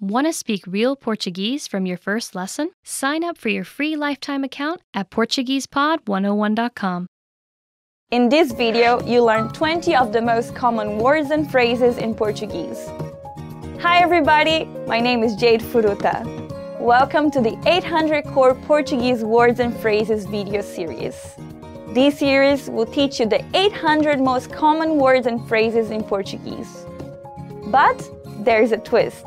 Want to speak real Portuguese from your first lesson? Sign up for your free lifetime account at PortuguesePod101.com. In this video, you learn 20 of the most common words and phrases in Portuguese. Hi everybody, my name is Jade Furuta. Welcome to the 800 Core Portuguese Words and Phrases video series. This series will teach you the 800 most common words and phrases in Portuguese. But there's a twist.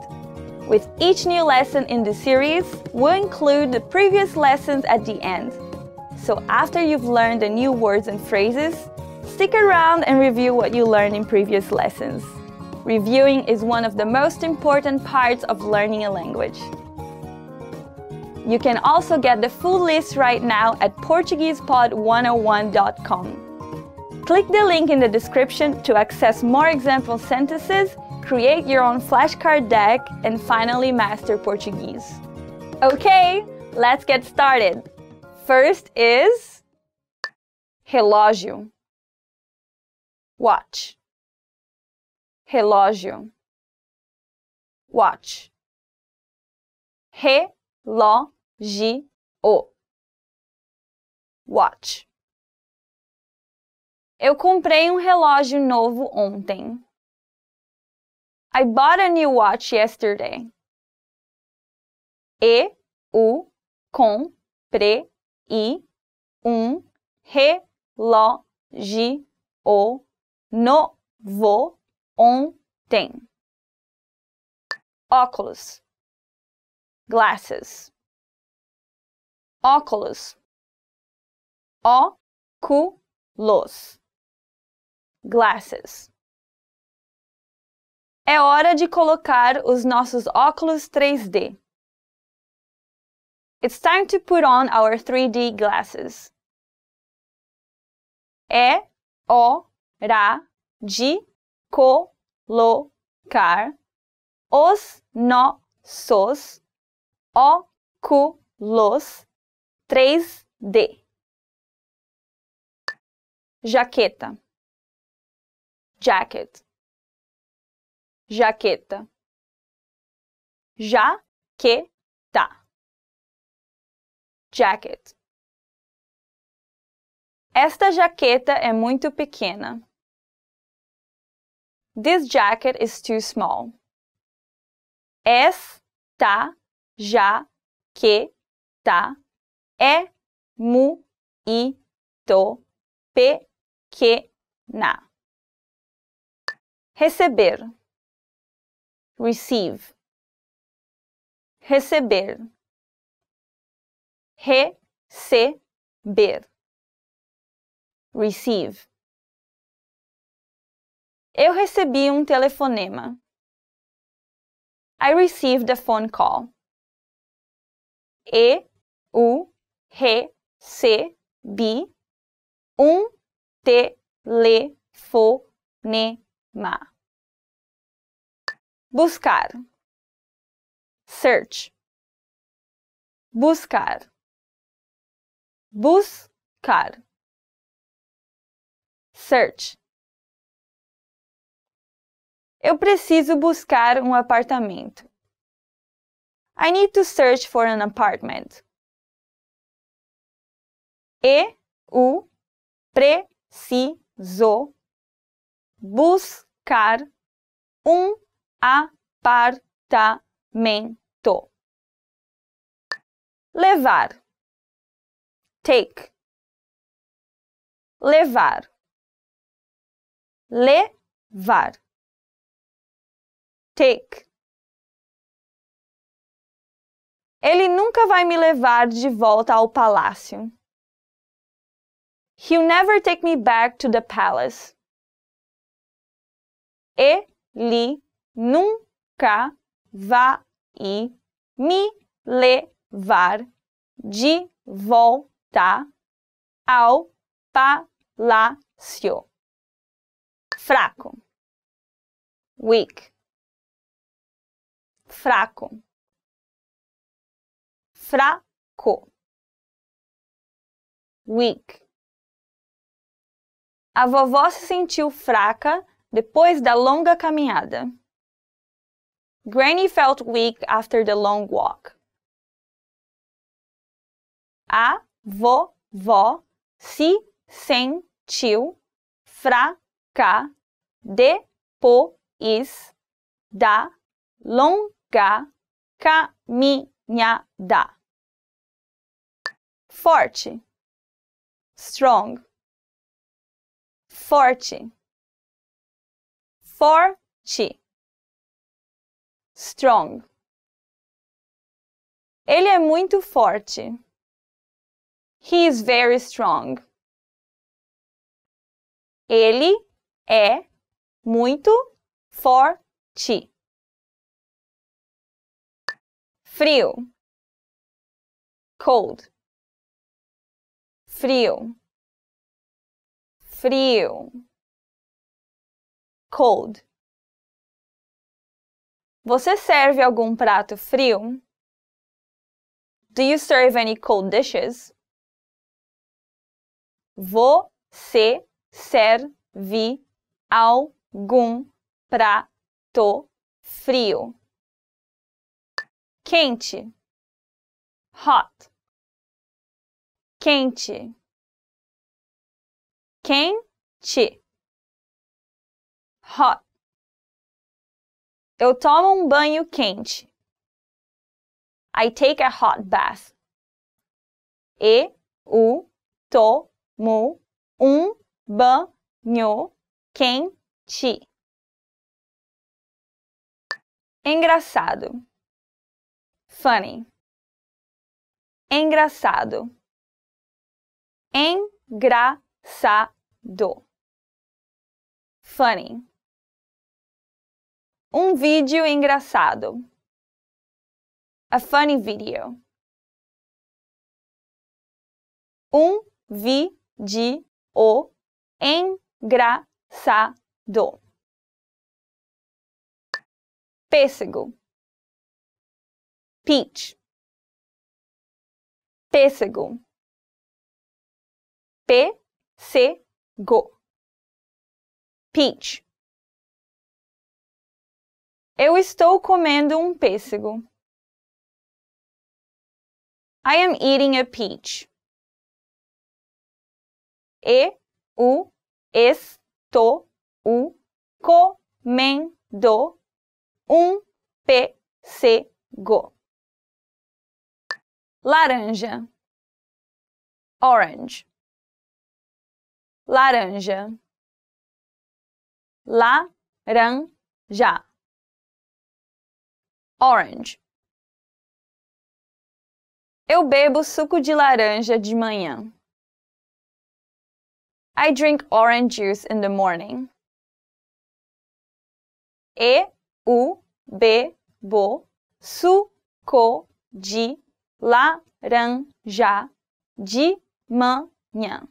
With each new lesson in the series, we'll include the previous lessons at the end. So after you've learned the new words and phrases, stick around and review what you learned in previous lessons. Reviewing is one of the most important parts of learning a language. You can also get the full list right now at PortuguesePod101.com. Click the link in the description to access more example sentences create your own flashcard deck, and finally master Portuguese. Okay, let's get started. First is relógio. Watch. Relógio. Watch. Relógio. Watch. Eu comprei um relógio novo ontem. I bought a new watch yesterday. E, u, compre, i, um, relógio, novo, ontem. Óculos. Glasses. Óculos. Óculos. Glasses. É hora de colocar os nossos óculos 3D. It's time to put on our 3D glasses. É hora de colocar os nossos óculos 3D. Jaqueta. Jacket jaqueta, jaqueta, jacket. Esta jaqueta é muito pequena. This jacket is too small. Esta jaqueta é muito pequena. Receber receive. Receber. Receber. Receive. Eu recebi um telefonema. I received a phone call. E u recebi um telefonema buscar, search, buscar, buscar, search. Eu preciso buscar um apartamento. I need to search for an apartment. E u preciso buscar um apartamento. Levar. Take. Levar. Levar. Take. Ele nunca vai me levar de volta ao palácio. He'll never take me back to the palace. Ele nunca vai me levar de volta ao palácio. Fraco. Weak. Fraco. Fraco. Weak. A vovó se sentiu fraca depois da longa caminhada. Granny felt weak after the long walk. A vovó se sentiu fraca depois da longa caminhada. Forte, strong, forte, forte strong. Ele é muito forte. He is very strong. Ele é muito forte. Frio. Cold. Frio. Frio. Cold. Você serve algum prato frio? Do you serve any cold dishes? Você serve algum prato frio? Quente. Hot. Quente. Quente. Hot. Eu tomo um banho quente. I take a hot bath. E u tomo um banho quente. Engraçado. Funny. Engraçado. Engraçado. Funny. Um vídeo engraçado. A funny video. Um vídeo engraçado. Pêssego. Peach. Pêssego. p c Peach. Eu estou comendo um pêssego. I am eating a peach. E, u, estou, u, comendo um pêssego. Laranja. Orange. Laranja. Laranja orange. Eu bebo suco de laranja de manhã. I drink orange juice in the morning. E u b bo suco de laranja de manhã.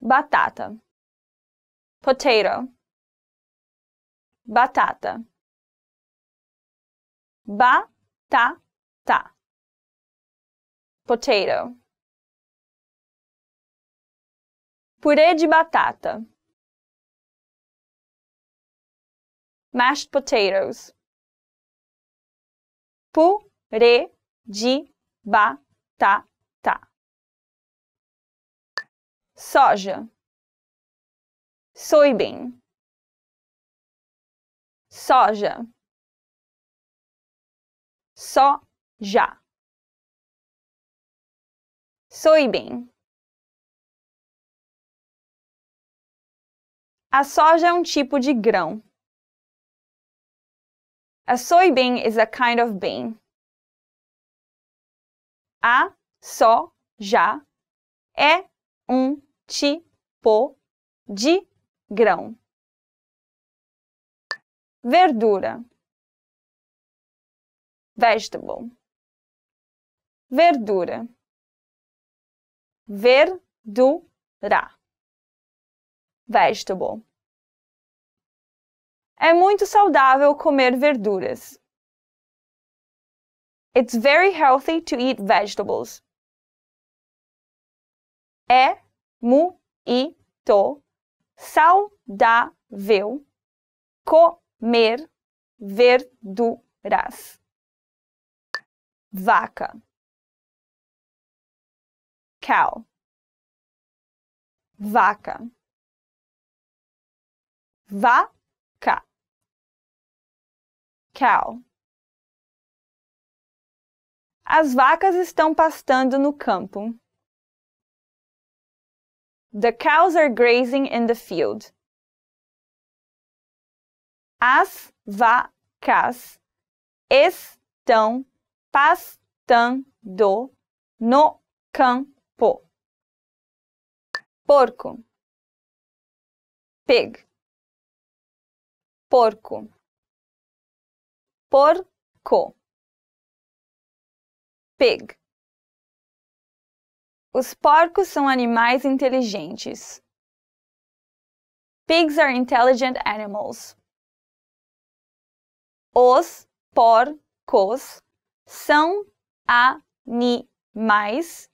Batata. Potato. Batata batata. Potato. Purê de batata. Mashed potatoes. Purê de batata. Soja. Soybean. Soja só, já. Soybean. A soja é um tipo de grão. A soybean is a kind of bean. A soja é um tipo de grão. Verdura vegetable. Verdura. Verdura. Vegetable. É muito saudável comer verduras. It's very healthy to eat vegetables. É muito saudável comer verduras vaca cow vaca vaca cow As vacas estão pastando no campo. The cows are grazing in the field. As vacas estão pastando no campo. Porco. Pig. Porco. Porco. Pig. Os porcos são animais inteligentes. Pigs are intelligent animals. Os porcos são animais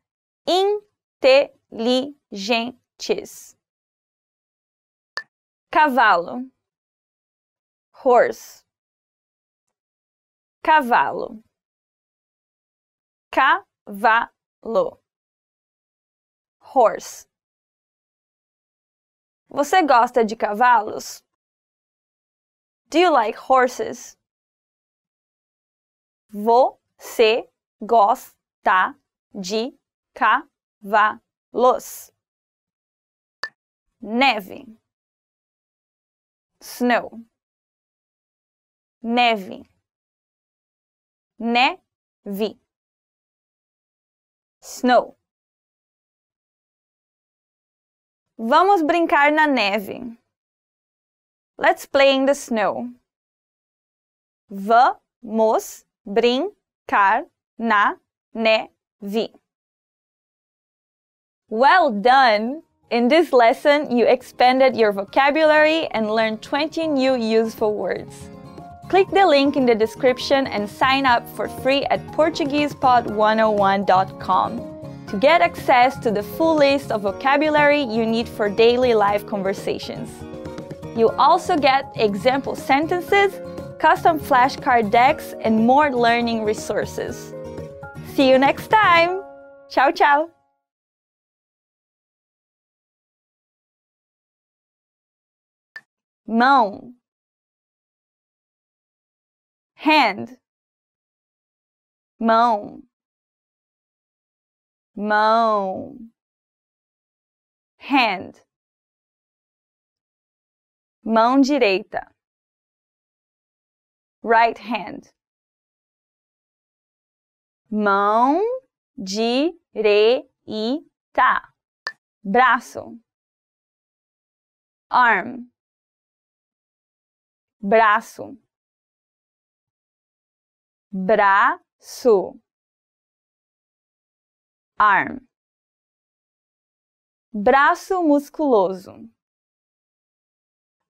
inteligentes. Cavalo, horse, cavalo, cavalo, horse. Você gosta de cavalos? Do you like horses? Vou se gosta de cavalos? Neve. Snow. Neve. Neve. Snow. Vamos brincar na neve. Let's play in the snow. Vamos brincar kar, na, ne, Well done! In this lesson, you expanded your vocabulary and learned 20 new useful words. Click the link in the description and sign up for free at PortuguesePod101.com to get access to the full list of vocabulary you need for daily life conversations. You also get example sentences custom flashcard decks, and more learning resources. See you next time! Ciao, ciao! Mão Hand Mão Mão Hand Mão direita right hand. Mão direita. Braço. Arm. Braço. Braço. Arm. Braço musculoso.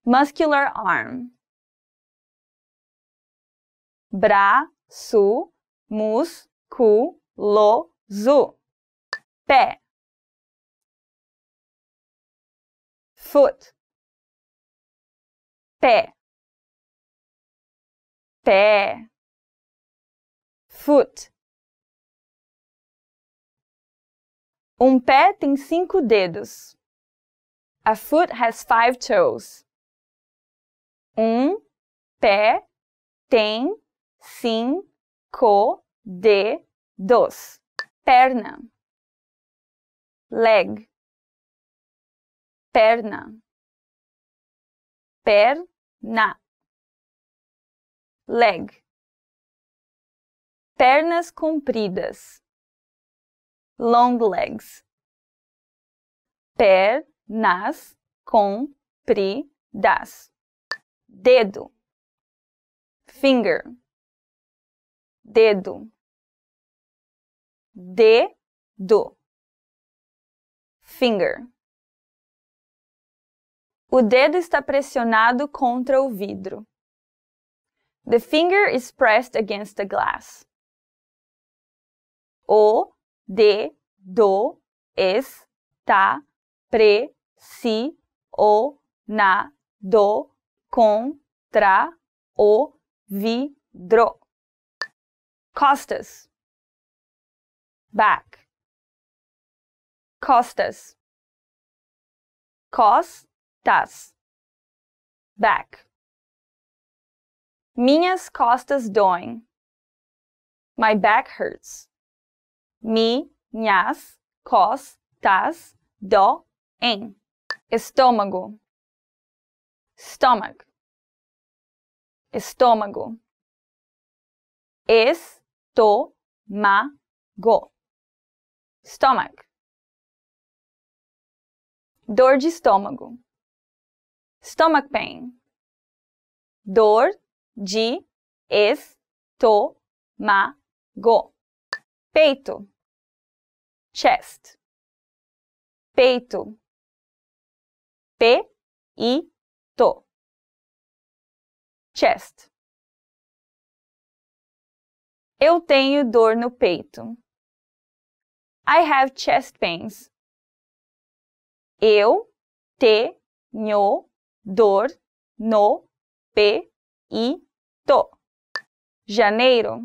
Muscular arm braço, musculoso, pé, foot, pé, pé, foot. Um pé tem cinco dedos. A foot has five toes. Um pé tem cinco dos. Perna. Leg. Perna. Perna. Leg. Pernas compridas. Long legs. Pernas compridas. Dedo. Finger dedo, dedo, finger. O dedo está pressionado contra o vidro. The finger is pressed against the glass. O dedo está pressionado contra o vidro. cost us, back, cost us, cost us, back. Minhas costas doem. My back hurts. Minhas costas doem. Estômago. Stomach. Estômago. Estômago. Es estômago. Stomach. Dor de estômago. Stomach pain. Dor de estômago. Peito. Chest. Peito. P-I-T-O. Chest. Eu tenho dor no peito. I have chest pains. Eu tenho dor no peito. Janeiro.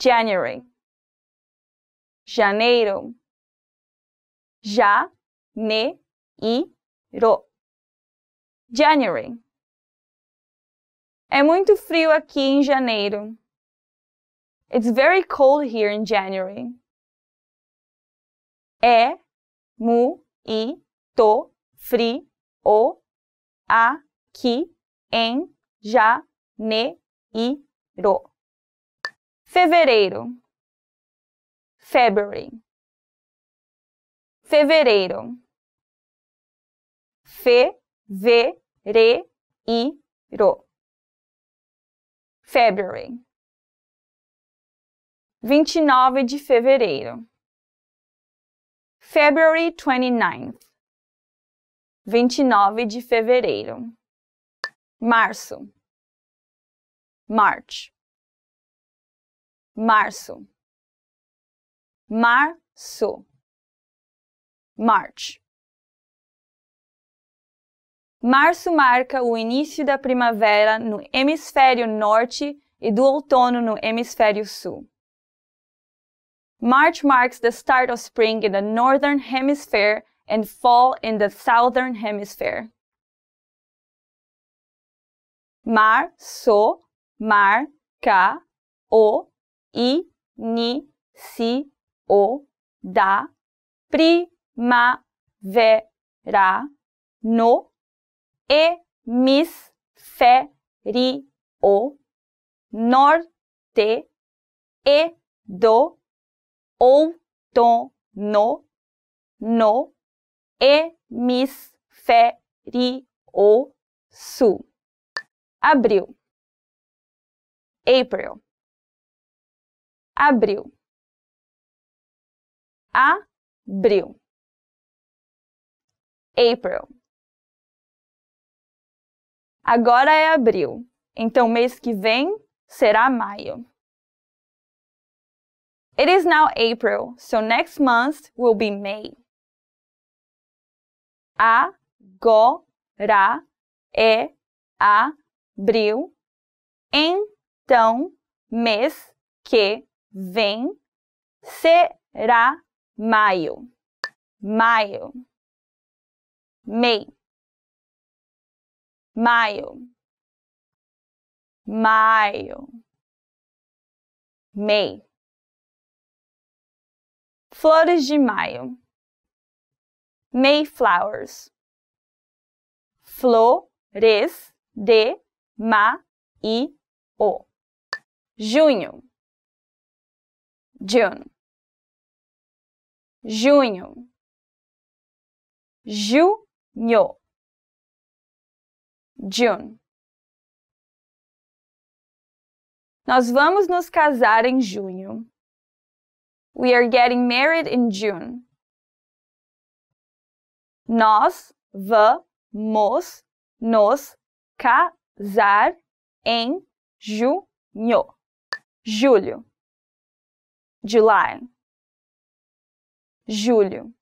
January. Janeiro. Janeiro. ne i ro January. É muito frio aqui em janeiro. It's very cold here in January. É muito frio aqui em janeiro. Fevereiro. February. Fevereiro. Fevereiro. February. 29 de fevereiro. February 29th. 29 de fevereiro. Março. March. Março. Março. March. Março marca o início da primavera no hemisfério norte e do outono no hemisfério sul. March marks the start of spring in the northern hemisphere and fall in the southern hemisphere. Mar, so, mar, ka, o, i, ni, si, o, da, ra, no, e, mis, fe, ri, o, norte, e, do, outono no hemisfério sul. Abril. April. Abril. Abril. April. Agora é abril, então mês que vem será maio. It is now April, so next month will be May. Agora é abril. Então, mês que vem será maio. Maio. May. Maio. Maio. May. Flores de maio. Mayflowers. Flores de maio. Junho. June. Junho. Junho. June. Nós vamos nos casar em junho. We are getting married in June. Nós vamos nos casar em junho. Julho. July. Julho.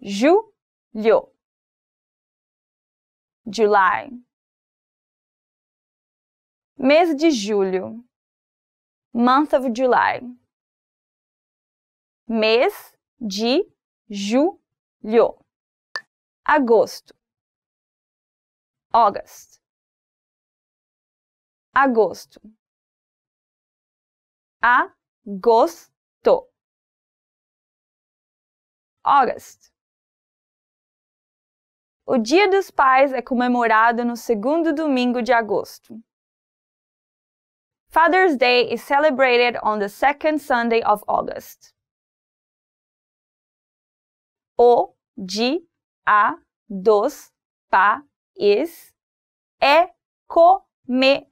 Julho. July. Mês de julho. Month of July mês de julho. Agosto. August. Agosto. Agosto. August. O Dia dos Pais é comemorado no segundo domingo de agosto. Father's Day is celebrated on the second Sunday of August o de a dos pais é comemorado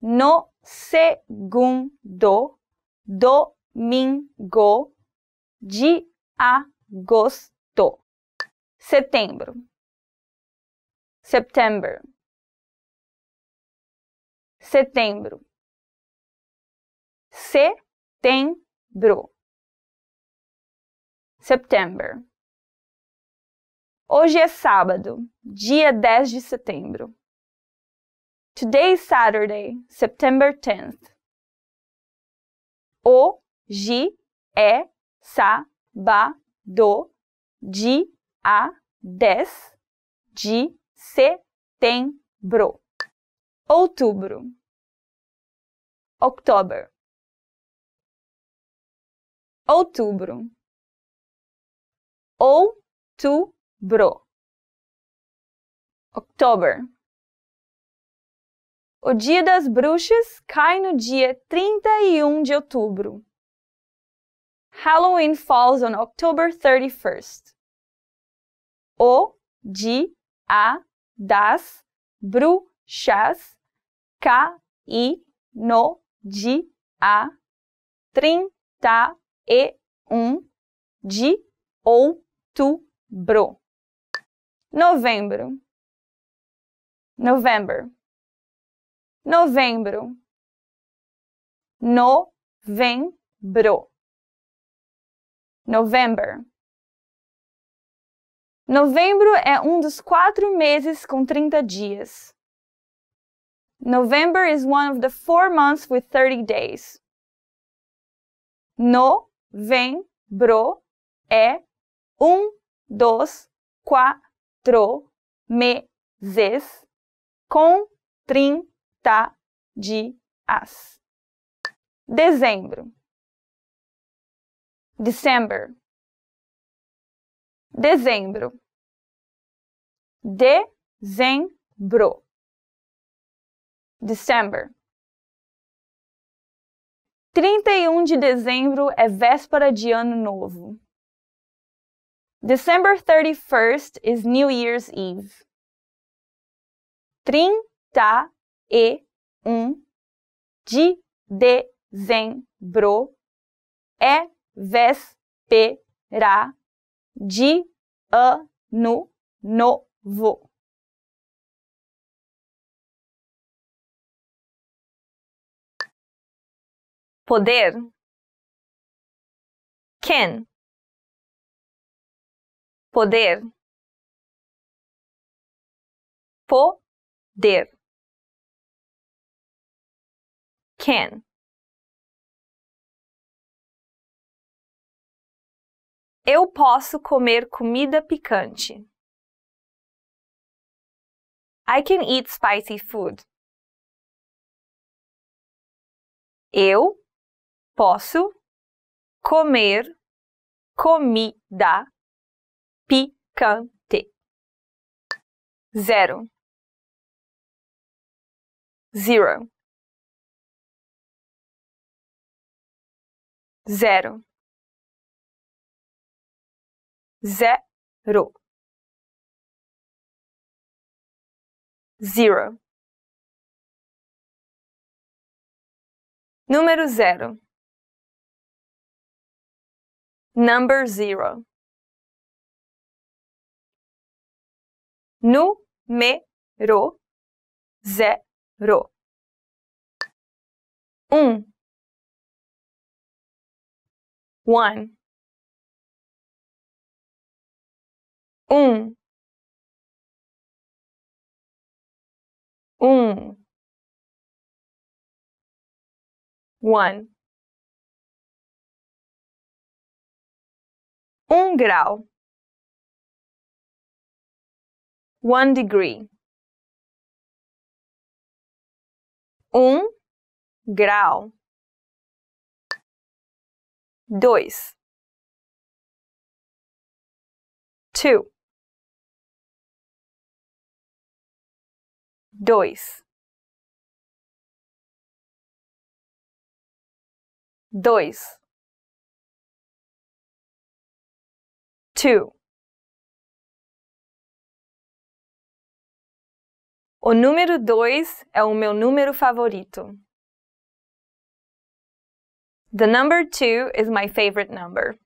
no segundo domingo de agosto. Setembro. September. Setembro. Setembro. September. Hoje é sábado, dia 10 de setembro. Today is Saturday, September 10th. Hoje é sábado, dia 10 de setembro. Outubro. October. Outubro outubro. October. O Dia das Bruxas cai no dia 31 de outubro. Halloween falls on October 31st. O Dia das Bruxas cai no dia 31 de outubro outubro. Novembro. November. Novembro. Novembro. November. Novembro é um dos quatro meses com 30 dias. November is one of the four months with 30 days. Novembro é um, dois, quatro meses com trinta dias. Dezembro. December. Dezembro. Dezembro. December. 31 de dezembro é véspera de Ano Novo. December 31st is New Year's Eve. Trinta e um de dezembro é véspera de ano novo. Poder. Can. poder, poder, can, eu posso comer comida picante. I can eat spicy food. Eu posso comer comida picante. Zero. Zero. Zero. Zero. Zero. Número zero. Number zero. nu, me, ro, ze, ro. Un. One. Um. Um. One. Um grau. one degree. Um grau. Dois. Two. Dois. Dois. Two. O número 2 é o meu número favorito. The number 2 is my favorite number.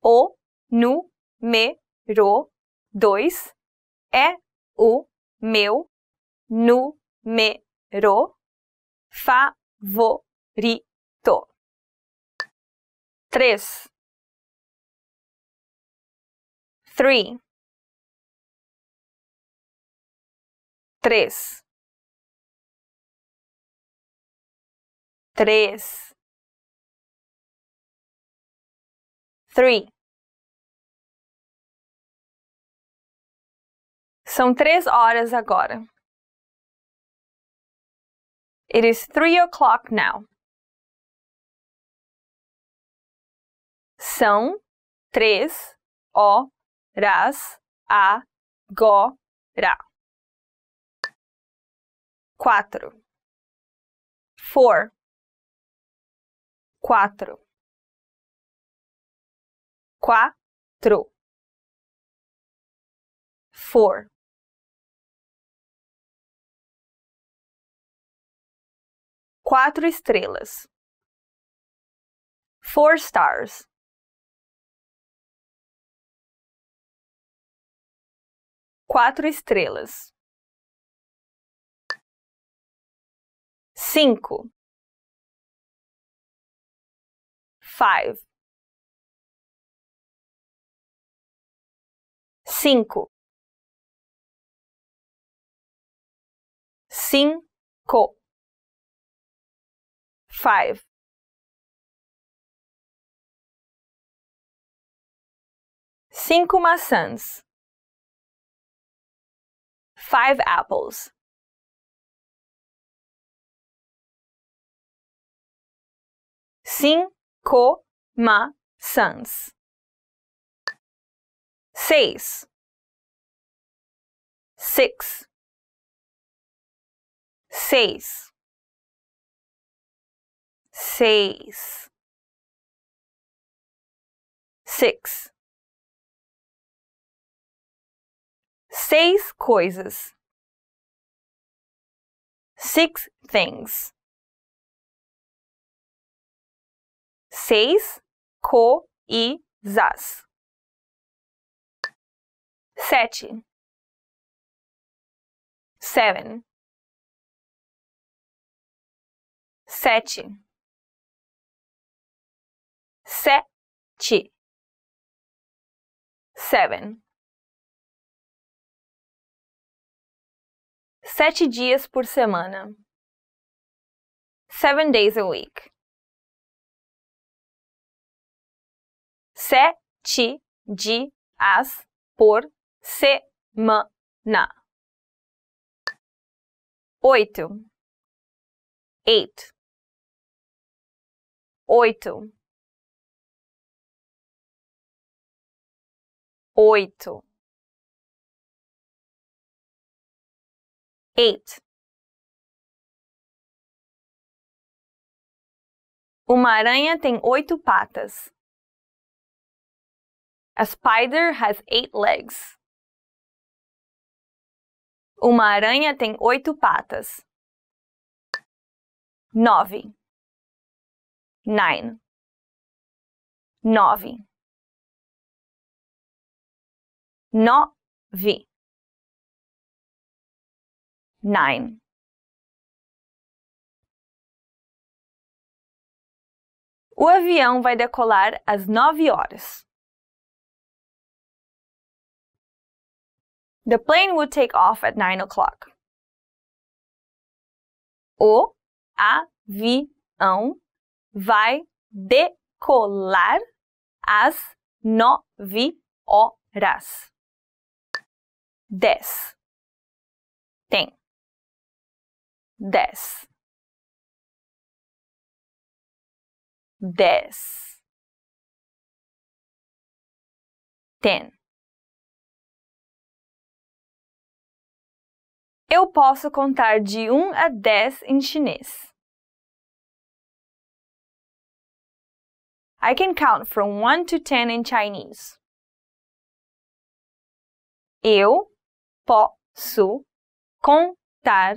O número 2 é o meu número favorito. 3 3 três, três, three. São três horas agora. It is three o'clock now. São três horas agora quatro, four, quatro, quatro, four. Quatro estrelas. Four stars. Quatro estrelas. cinco, five, cinco, cinco, five. Cinco maçãs. Five apples. cinco maçãs. Seis. Six. Seis. Seis. Six. Seis coisas. Six things. seis coisas. Sete. Seven. Sete. Sete. Sete dias por semana. Seven days a week. sete dias por semana. Oito. Eight. Oito. Oito. Eight. Uma aranha tem oito patas. A spider has eight legs. Uma aranha tem oito patas. Nove. Nine. Nove. Nove. Nine. O avião vai decolar às nove horas. The plane would take off at 9 o'clock. O avião vai decolar às 9 horas. 10. Tem. 10. 10. 10. Eu posso contar de 1 a 10 em chinês. I can count from 1 to 10 in Chinese. Eu posso contar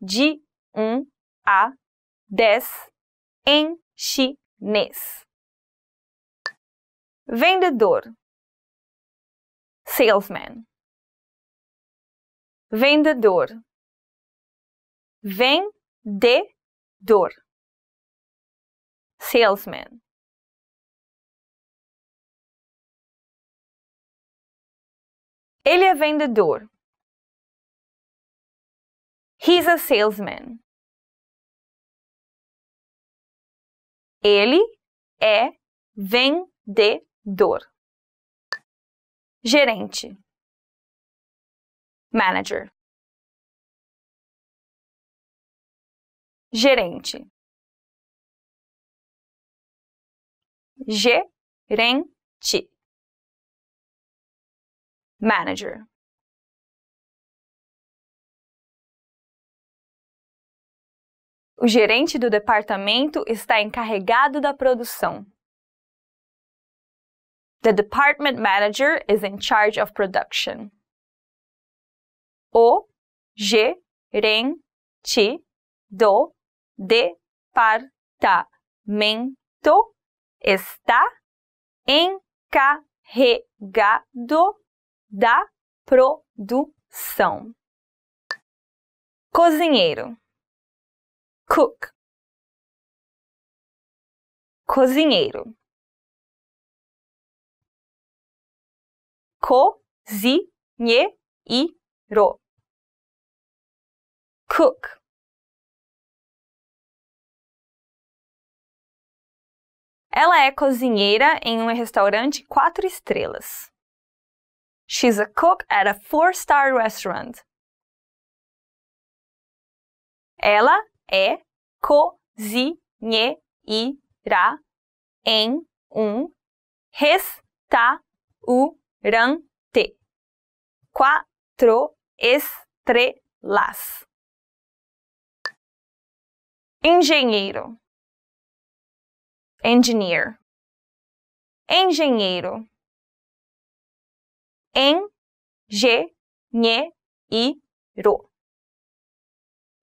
de 1 a 10 em chinês. Vendedor. Salesman vendedor, vendedor, salesman. Ele é vendedor. He's a salesman. Ele é vendedor. Gerente manager. Gerente. Gerente. Manager. O gerente do departamento está encarregado da produção. The department manager is in charge of production o gerente do departamento está encarregado da produção. Cozinheiro. Cook. Cozinheiro. Cozinheiro cook Ela é cozinheira em um restaurante quatro estrelas. She's a cook at a four-star restaurant. Ela é cozinheira em um restaurante quatro estrelas engenheiro, engineer, engenheiro, engenheiro,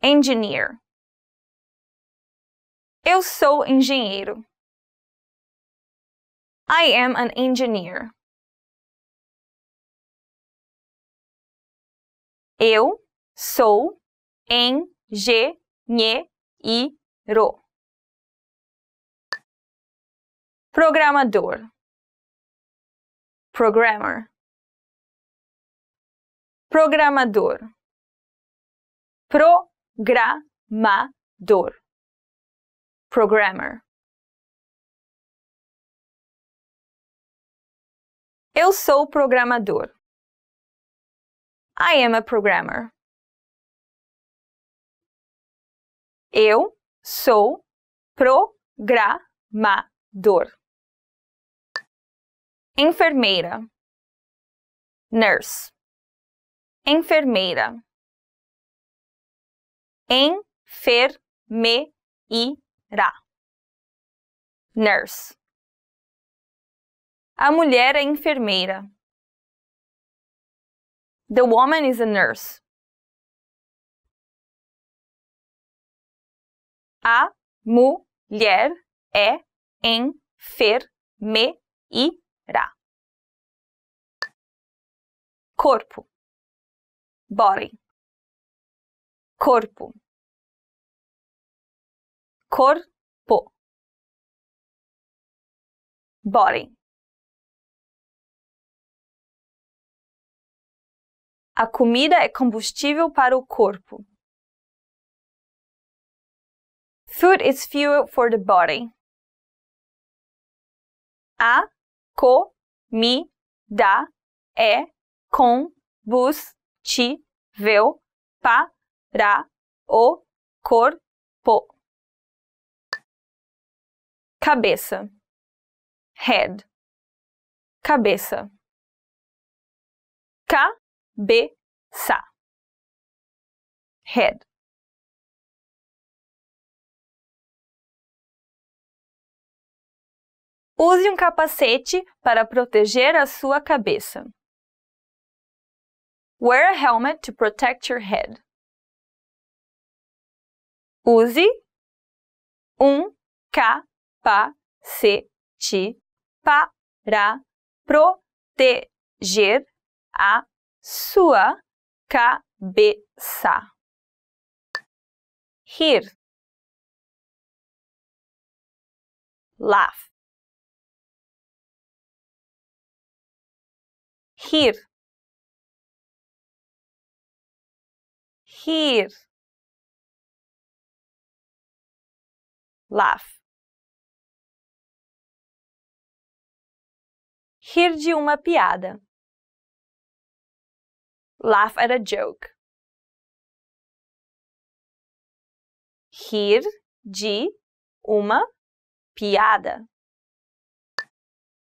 engineer. Eu sou engenheiro. I am an engineer. Eu sou engenheiro iro. Programador. Programmer. Programador. Programador. Programmer. Eu sou programador. I am a programmer. Eu sou programador. Enfermeira. Nurse. Enfermeira. Enfermeira. Nurse. A mulher é enfermeira. The woman is a nurse. A mulher é enfermeira. Corpo. Body. Corpo. Corpo. Body. A comida é combustível para o corpo. Food is fuel for the body. A comida é combustível para o corpo. Cabeça. Head. Cabeça. Cabeça. Head. Use um capacete para proteger a sua cabeça. Wear a helmet to protect your head. Use um capacete para proteger a sua cabeça. Rir. Laugh. rir, rir, laugh. Rir de uma piada. Laugh at a joke. Rir de uma piada.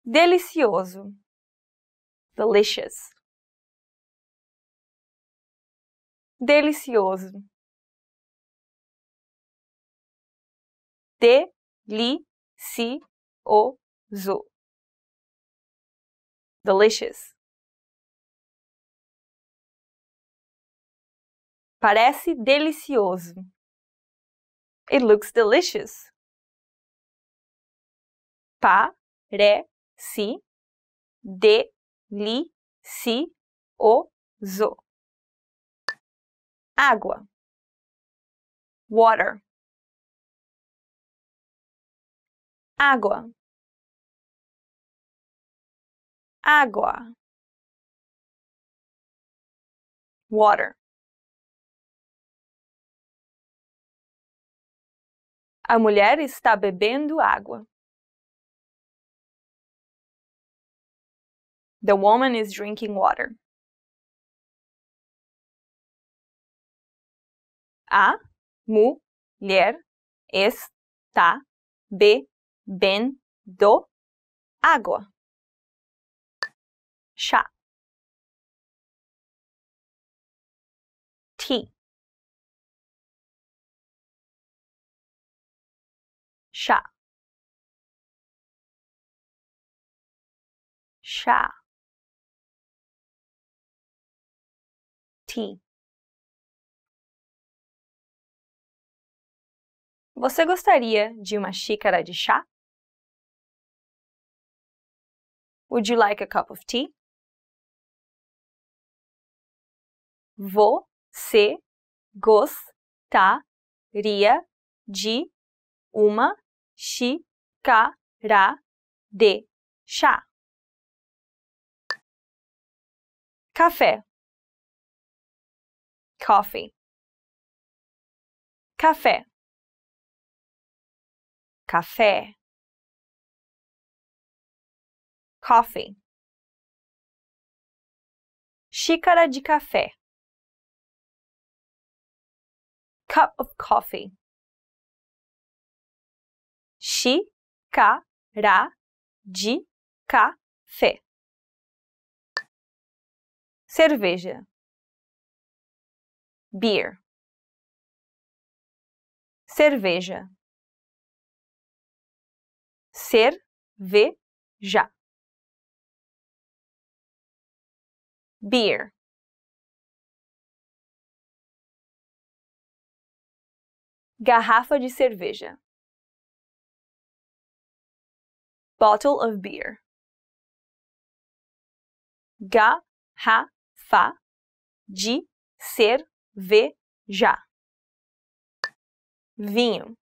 Delicioso! delicious. Delicioso. Delicioso. Delicious. Parece delicioso. It looks delicious. Parece li, si, o, zo. Água. Water. Água. Água. Water. A mulher está bebendo água. The woman is drinking water. A mulher está bebendo água. Chá. Tea. Chá. Chá. tea. Você gostaria de uma xícara de chá? Would you like a cup of tea? Você gostaria de uma xícara de chá? Café coffee. Café. Café. Coffee. Xícara de café. Cup of coffee. Xícara de café. Cerveja beer. Cerveja. Cerveja. Beer. Garrafa de cerveja. Bottle of beer. Garrafa de cerveja Veja. Vinho.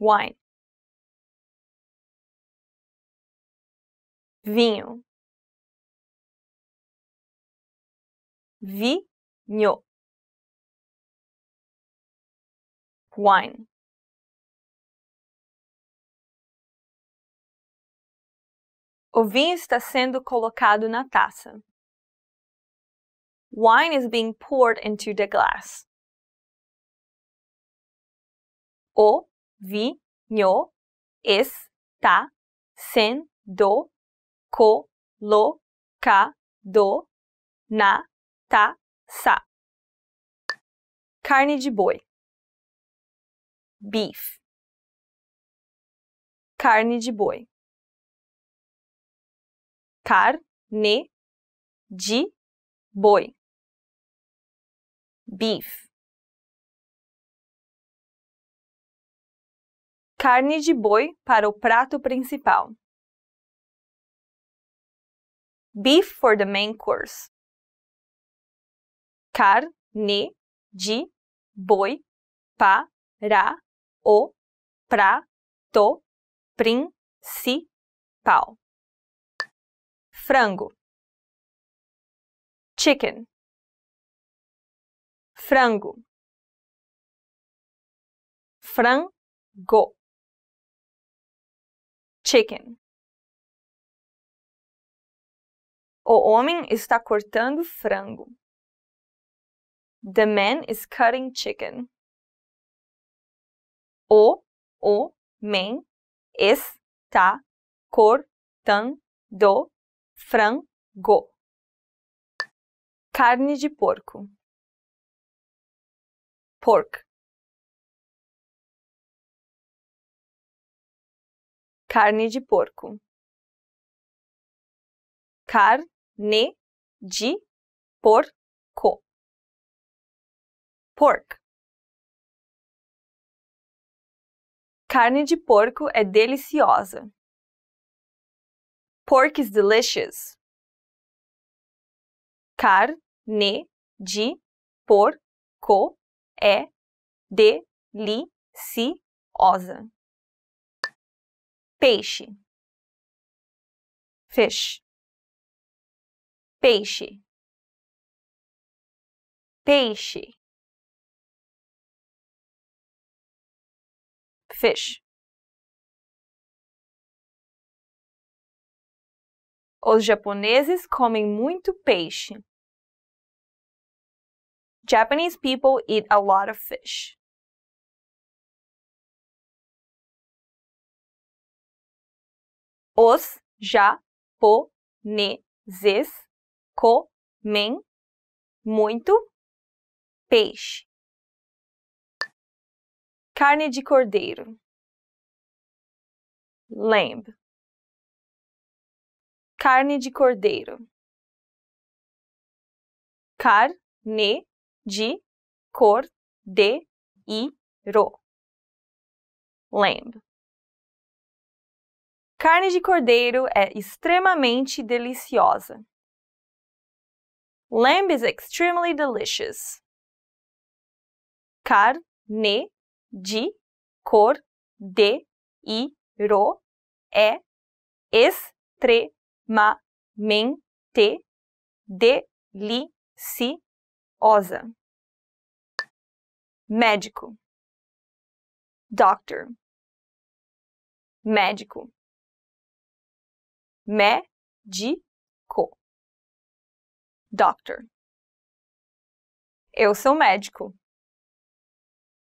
Wine. Vinho. Vinho. Wine. O vinho está sendo colocado na taça. Wine is being poured into the glass. O vinho está sendo colocado na taça. Carne de boi. Beef. Carne de boi. Carne de boi beef. Carne de boi para o prato principal. Beef for the main course. Carne de boi para o prato principal. Frango. Chicken frango, frango, chicken. O homem está cortando frango. The man is cutting chicken. O o homem está cortando frango. Carne de porco pork. Carne de porco. Carne de porco. Pork. Carne de porco é deliciosa. Pork is delicious. Carne de porco é deliciosa. Peixe. Fish. Peixe. Peixe. Fish. Os japoneses comem muito peixe. Japanese people eat a lot of fish. Os japoneses comem muito peixe. Carne de cordeiro. Lamb. Carne de cordeiro. Carne de cor de i ro. Lamb. Carne de cordeiro é extremamente deliciosa. Lamb is extremely delicious. Carne de cor de i ro é extremamente deliciosa médico, doctor, médico, médico, doctor. Eu sou médico.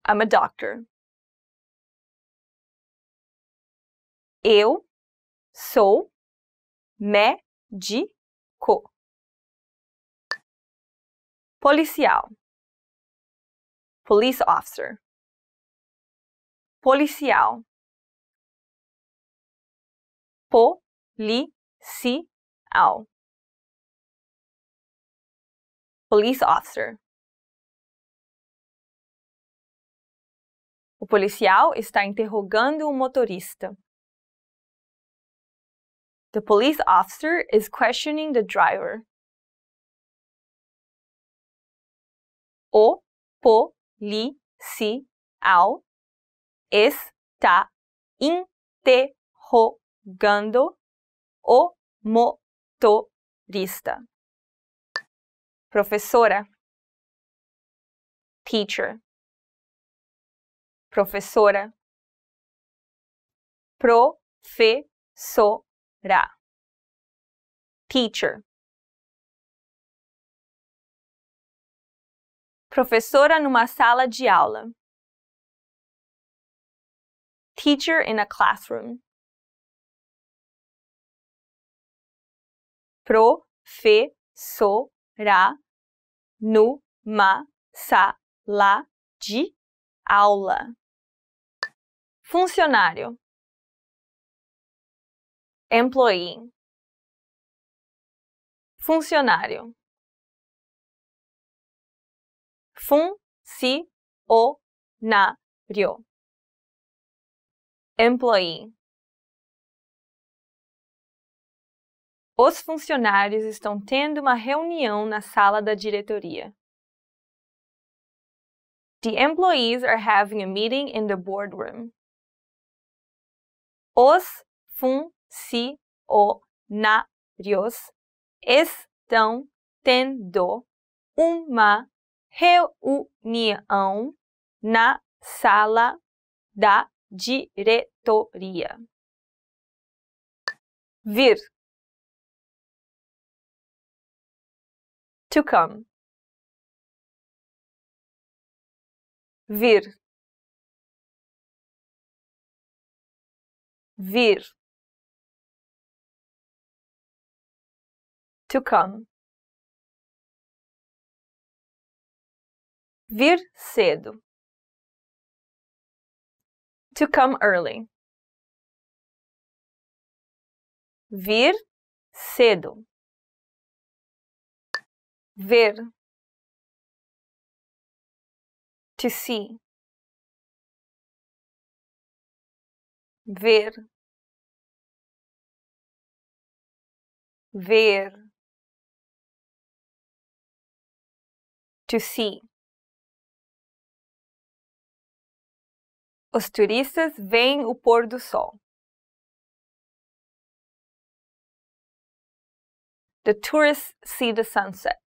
I'm a doctor. Eu sou médico. Policial police officer. Policial. Policial. Police officer. O policial está interrogando o motorista. The police officer is questioning the driver. O po policial está interrogando o motorista. Professora. Teacher. Professora. Professora. Teacher. Professora numa sala de aula. Teacher in a classroom. Professora numa sala de aula. Funcionário. Employee. Funcionário funcionário, employee. Os funcionários estão tendo uma reunião na sala da diretoria. The employees are having a meeting in the boardroom. Os funcionários estão tendo uma reunião na sala da diretoria. Vir. To come. Vir. Vir. To come. Vir cedo. To come early. Vir cedo. Ver. To see. Ver. Ver. to see. Os turistas veem o pôr do sol. The tourists see the sunset.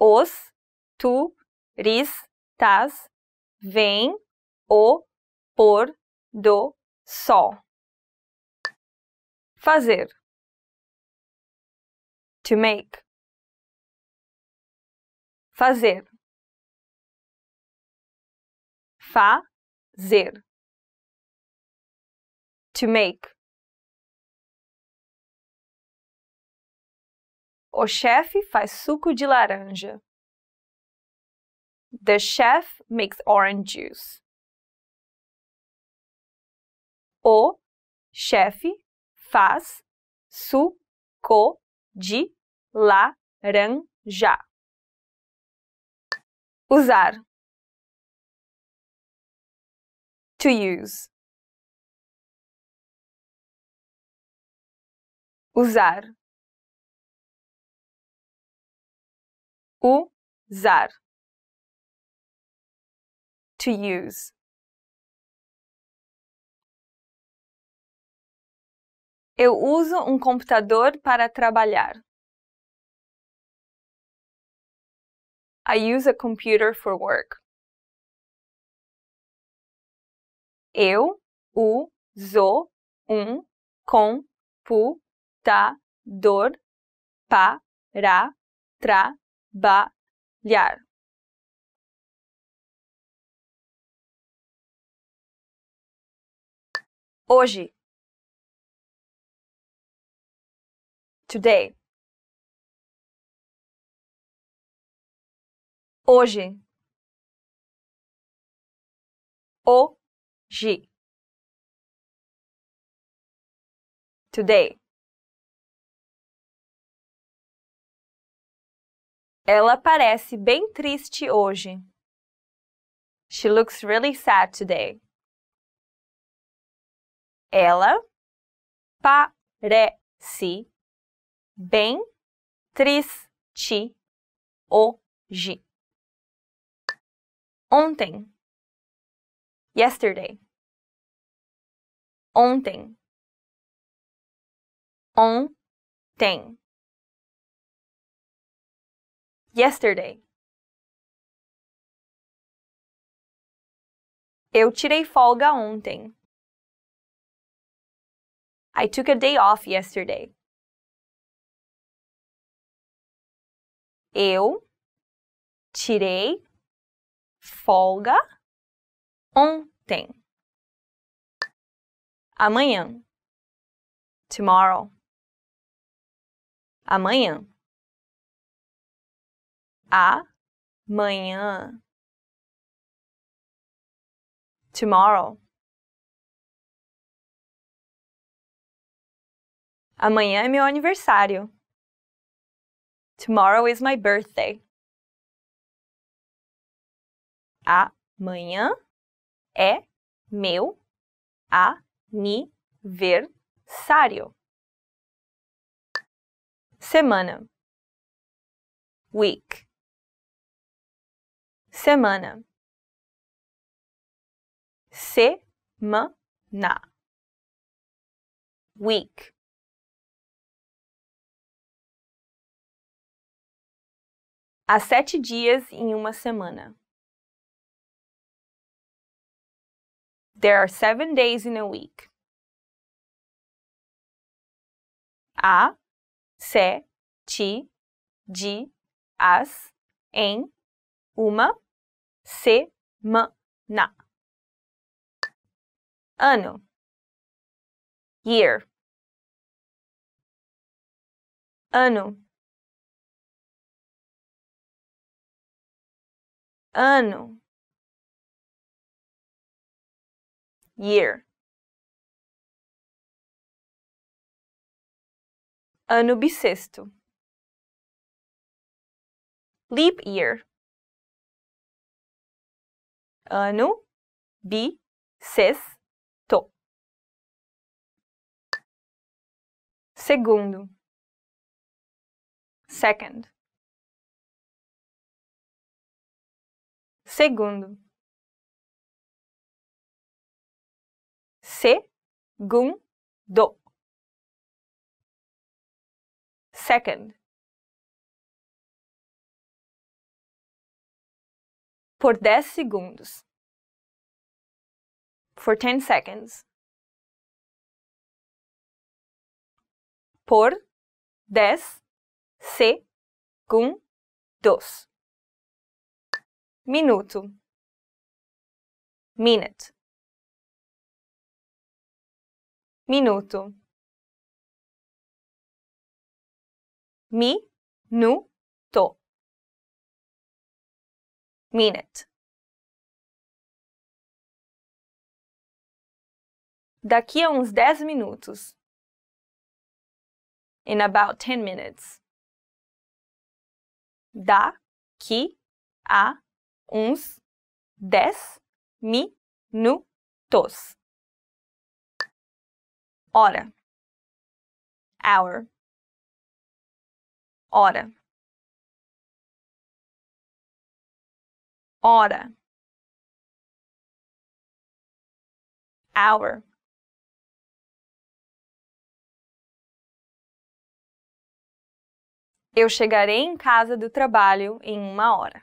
Os turistas veem o pôr do sol. Fazer. To make. Fazer fazer. To make. O chefe faz suco de laranja. The chef makes orange juice. O chefe faz suco de laranja. Usar to use. Usar. Usar. To use. Eu uso um computador para trabalhar. I use a computer for work. eu uso um computador para trabalhar. Hoje. Today. Hoje. O G. Today. Ela parece bem triste hoje. She looks really sad today. Ela parece bem triste hoje. Ontem yesterday. Ontem. Ontem. Yesterday. Eu tirei folga ontem. I took a day off yesterday. Eu tirei folga ontem. Amanhã. Tomorrow. Amanhã. Amanhã. Tomorrow. Amanhã é meu aniversário. Tomorrow is my birthday. Amanhã é meu aniversário. Semana. Week. Semana. Semana. Week. Há sete dias em uma semana. There are seven days in a week. ti, sete As, em uma Na. Ano. Year. Ano. Ano. year. Ano bissexto. Leap year. Ano bissexto. Segundo. Second. Segundo. segundo. Second. Por 10 segundos. For 10 seconds. Por 10 segundos. Minuto. Minute. minuto. Mi, nu, to. Minute. Daqui a uns dez minutos. In about 10 minutes. Daqui a uns dez minutos hora, hour, hora, hora, hour. Eu chegarei em casa do trabalho em uma hora.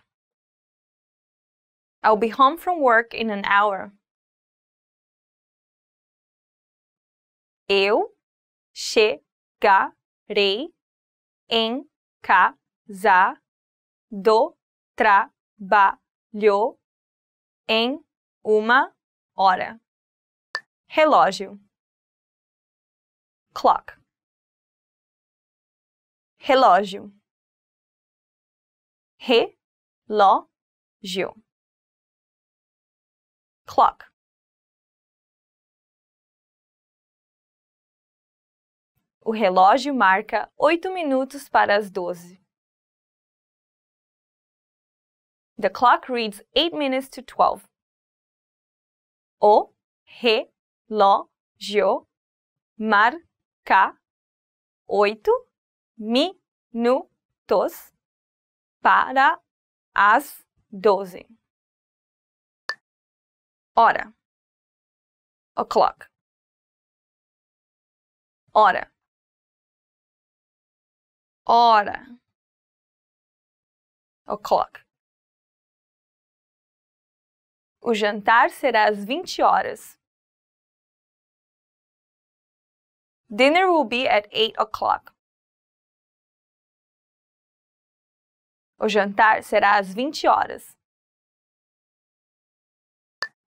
I'll be home from work in an hour. Eu chegarei em casa do trabalho em uma hora. Relógio. Clock. Relógio. Relógio. Clock. O relógio marca 8 minutos para as 12. The clock reads 8 minutes to 12. O relógio marca 8 minutos para as 12. Hora. clock. Hora. Então, hora. O'clock. O jantar será às 20 horas. Dinner will be at 8 o'clock. O jantar será às 20 horas.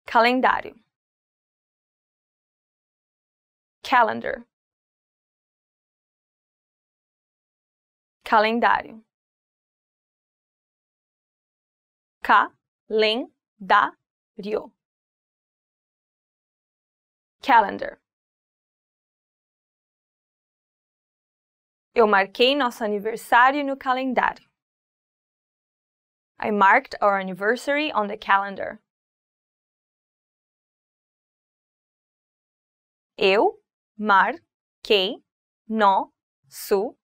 Calendário. Calendar. calendário. Calendário. Calendar. Eu marquei nosso aniversário no calendário. I marked our anniversary on the calendar. Eu marquei nosso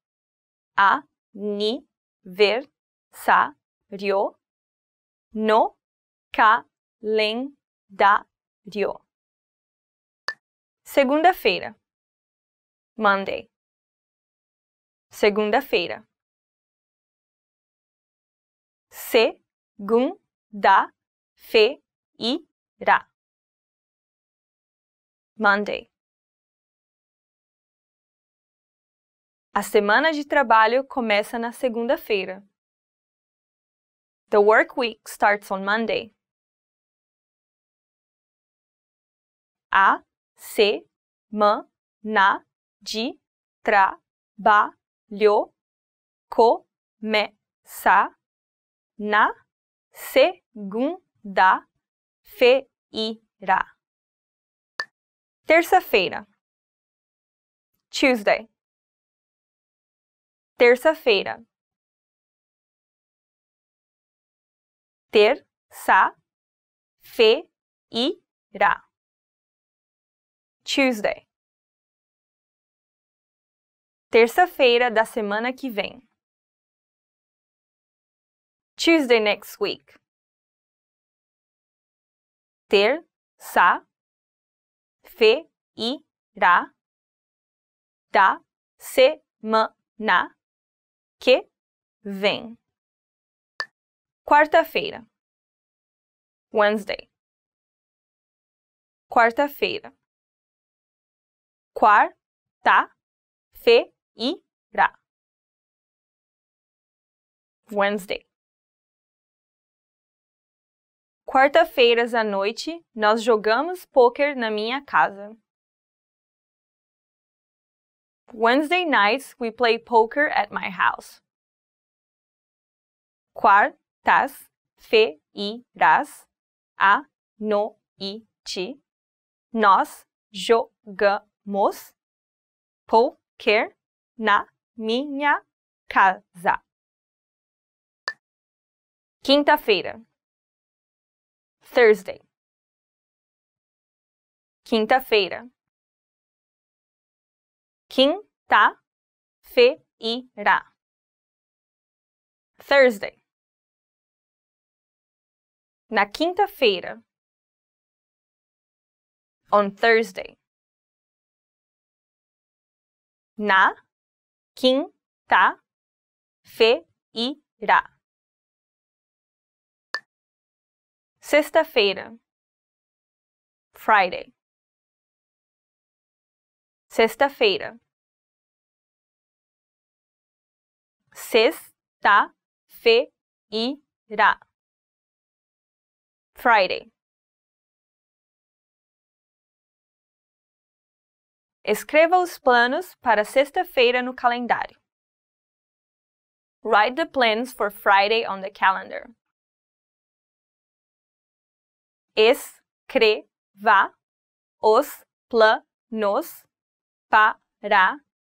a ni, ver, sa, rio, no, ka, len, da, rio. Segunda-feira. Monday. Segunda-feira. Se, feira fe, Monday. A semana de trabalho começa na segunda-feira. The work week starts on Monday. A se ma na de tra ba lho co me sa na segunda feira. Terça-feira. Tuesday terça-feira. Ter, sa, fe, Tuesday. Terça-feira da semana que vem. Tuesday next week. Ter, sa, fe, da, semana. na que vem. Quarta-feira. Wednesday. Quarta-feira. Quarta-feira. Wednesday. Quarta-feiras à noite, nós jogamos poker na minha casa. Wednesday nights, we play poker at my house. Quartas feiras a noite, nós jogamos poker na minha casa. Quinta-feira. Thursday. Quinta-feira. Quinta-feira. Thursday. Na quinta-feira. On Thursday. Na quinta-feira. Sexta-feira. Friday. Sexta-feira. Sexta-feira. Friday. Escreva os planos para sexta-feira no calendário. Write the plans for Friday on the calendar. Escreva os planos para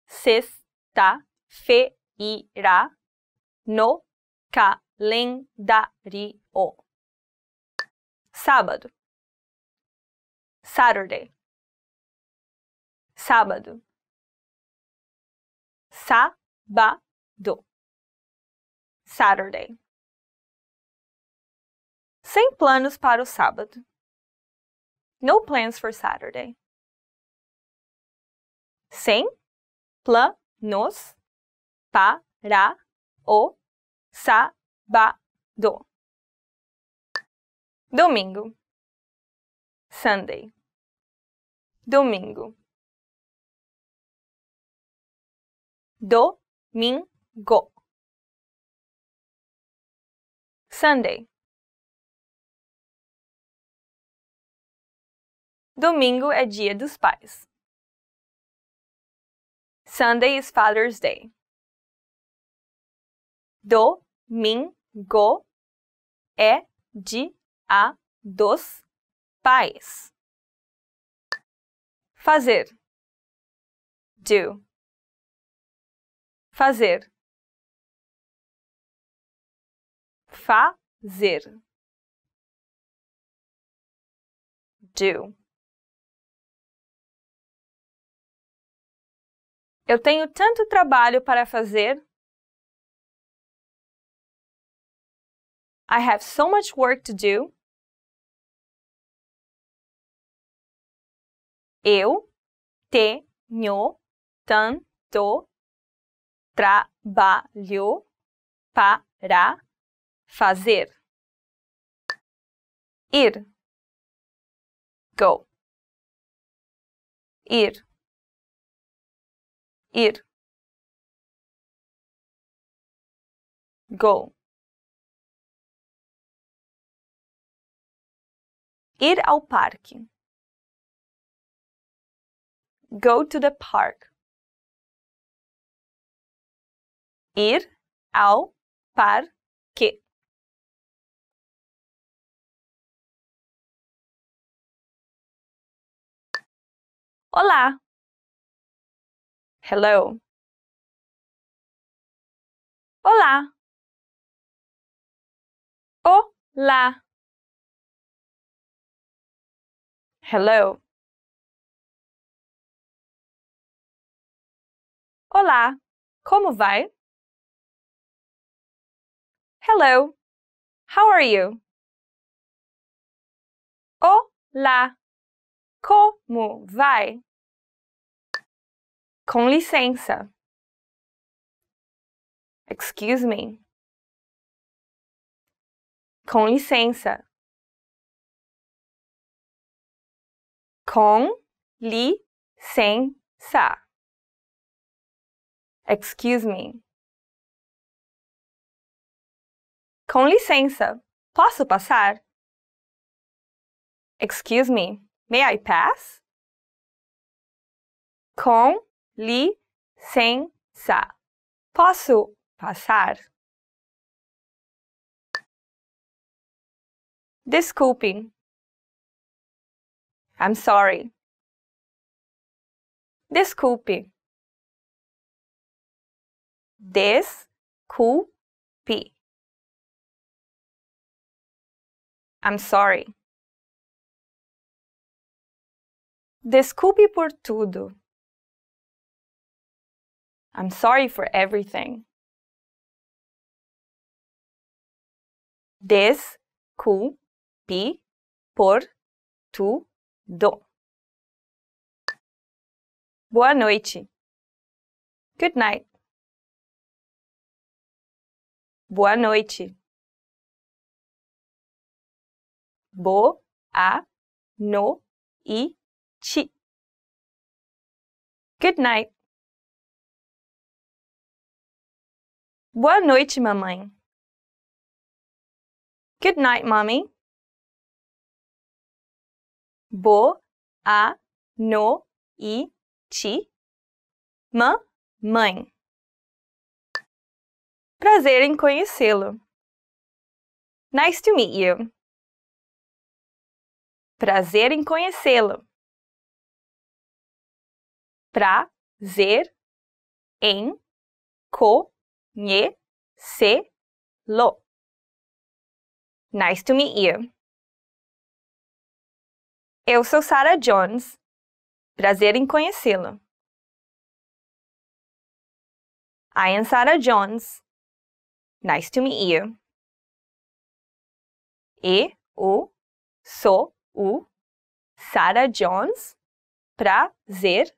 sexta-feira irá no calendário. Sábado. Saturday. Sábado. Sábado. Saturday. Sem planos para o sábado. No plans for Saturday. Sem planos para o sábado. Domingo. Sunday. Domingo. Domingo. Sunday. Domingo é dia dos pais. Sunday is Father's Day do min go é dos pais. Fazer. Do. Fazer. Fazer. Do. Eu tenho tanto trabalho para fazer I have so much work to do. Eu tenho tanto trabalho para fazer. Ir. Go. Ir. Ir. Go. Ir ao parque. Go to the park. Ir ao parque. Olá. Hello. Olá. Olá. Hello. Olá, como vai? Hello, how are you? Olá, como vai? Com licença. Excuse me. Com licença. Com licença. Excuse me. Com licença, posso passar? Excuse me, may I pass? Com licença, posso passar? Desculpem, I'm sorry. Desculpe. Desculpe. I'm sorry. Desculpe por tudo. I'm sorry for everything. Desculpe por tudo. do. Boa noite. Good night. Boa noite. Bo, a, no, i, ti. Good night. Boa noite, mamãe. Good night, mommy bo, a, no, i, ti, ma, mãe. Prazer em conhecê-lo. Nice to meet you. Prazer em conhecê-lo. Prazer em conhecê-lo. Nice to meet you. Eu sou Sarah Jones. Prazer em conhecê-lo. I am Sarah Jones. Nice to meet you. E, o, sou, o, Sarah Jones. Prazer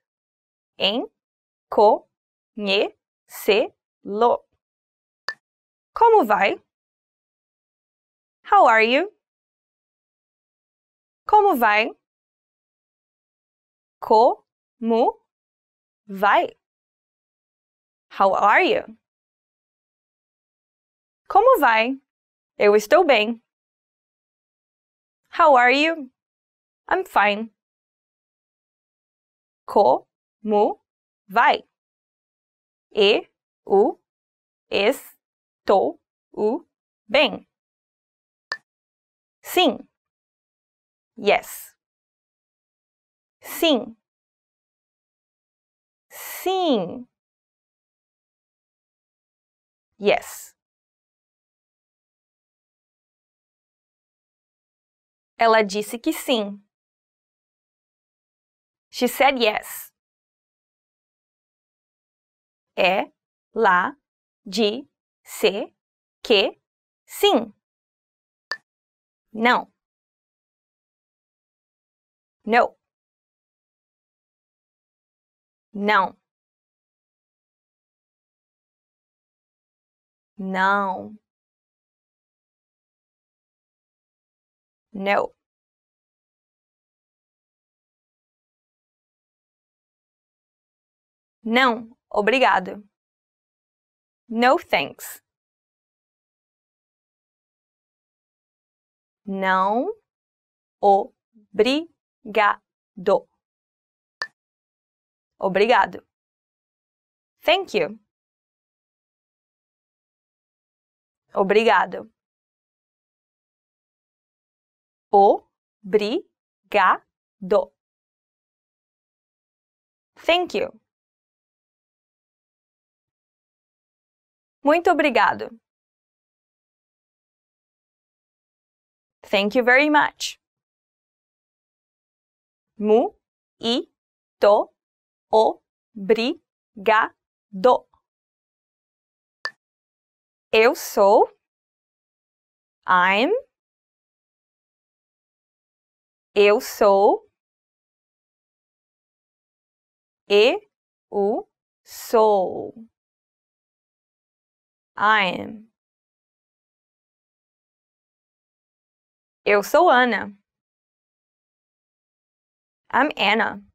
em conhecê-lo. Como vai? How are you? Como vai? Ko vai? How are you? Como vai? Eu estou bem. How are you? I'm fine. Como vai? Eu estou bem. Sim. Yes. Sim. Sim. Yes. Ela disse que sim. She said yes. É lá de se que sim. Não. No. Não. Não. Não. Não, obrigado. No thanks. Não obrigado. Obrigado. Thank you. Obrigado. Obrigado. Thank you. Muito obrigado. Thank you very much. Mu i to obrigado. Eu sou. I'm. Eu sou. e o sou. I'm. Eu sou Ana. I'm Anna.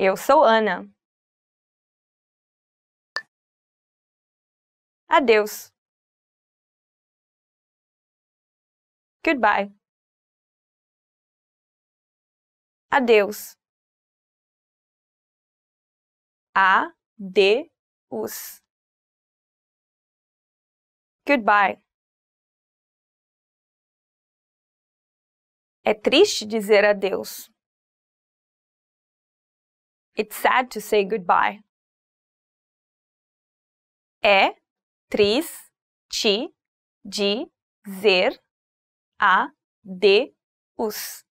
Eu sou Ana. Adeus. Goodbye. Adeus. A D us. Goodbye. É triste dizer adeus. It's sad to say goodbye. É, três, chi, de, zir, a, de, us.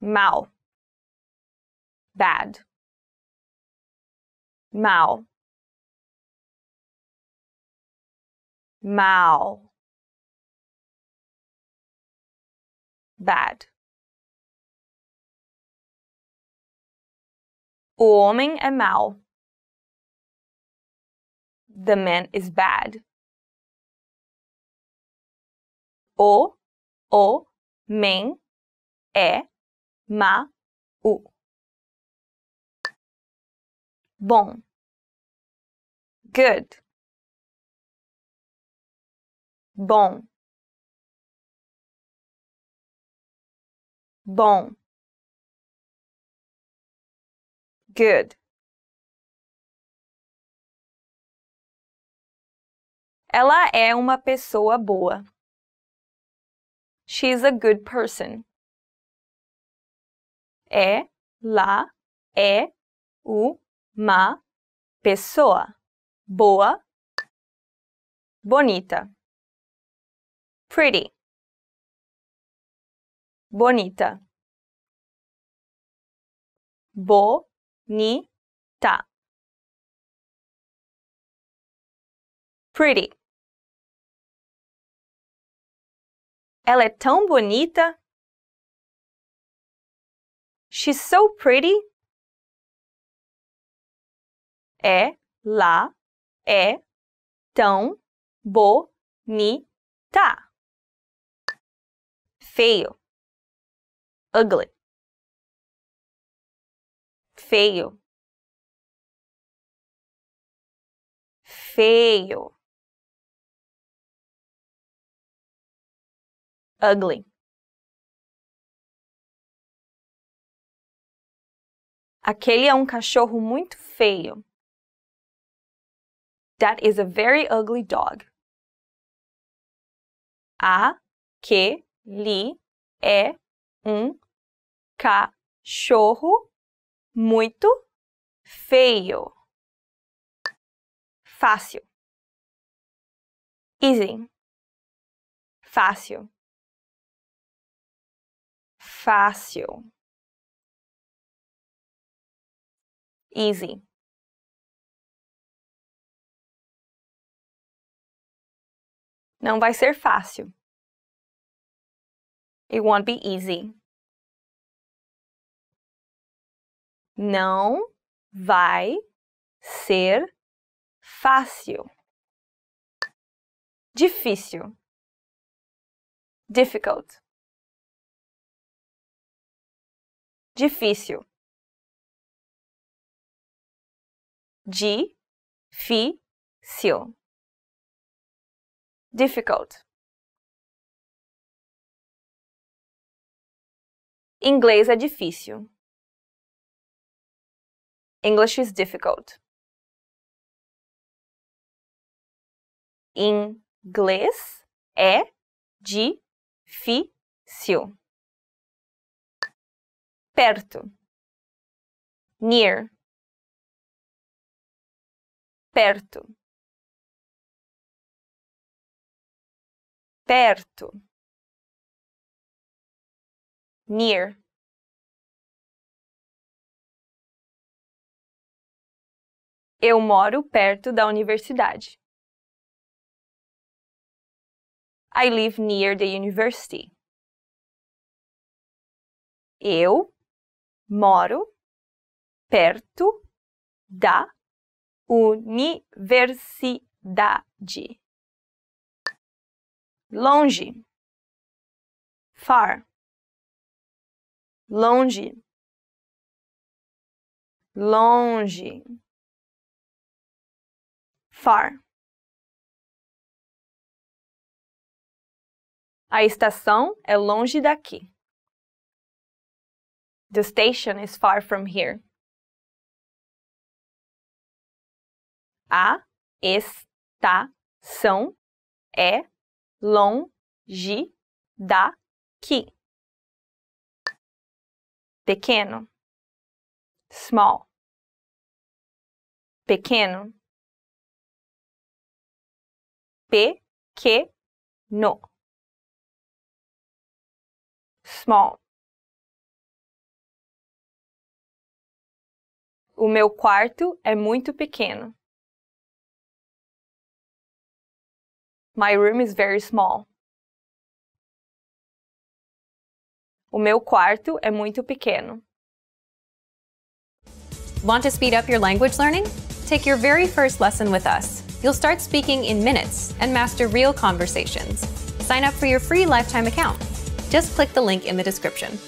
Mal. Bad. Mal. Mal. Bad. O homem é mau. The man is bad. O, o, men, é, ma, u. Bom. Good. Bom. Bom. Good. Ela é uma pessoa boa. She's a good person. É, lá, é, u, ma, pessoa, boa, bonita. Pretty. Bonita. Bo, ni ta. Pretty. Ela é tão bonita. She's so pretty. É lá é tão bonita. Feio. Ugly feio. Feio. Ugly. Aquele é um cachorro muito feio. That is a very ugly dog. A que li é um cachorro muito feio. Fácil. Easy. Fácil. Fácil. Easy. Não vai ser fácil. It won't be easy. não vai ser fácil. Difícil. Difficult. Difícil. Difícil. Difficult. Inglês é difícil. English is difficult. Inglês é difícil. Perto. Near. Perto. Perto. Near. Eu moro perto da universidade. I live near the university. Eu moro perto da universidade. Longe. Far. Longe. Longe. Far. A estação é longe daqui. The station is far from here. A estação é longe daqui. Pequeno. Small. Pequeno pequeno. Small. O meu quarto é muito pequeno. My room is very small. O meu quarto é muito pequeno. Want to speed up your language learning? Take your very first lesson with us. You'll start speaking in minutes and master real conversations. Sign up for your free lifetime account. Just click the link in the description.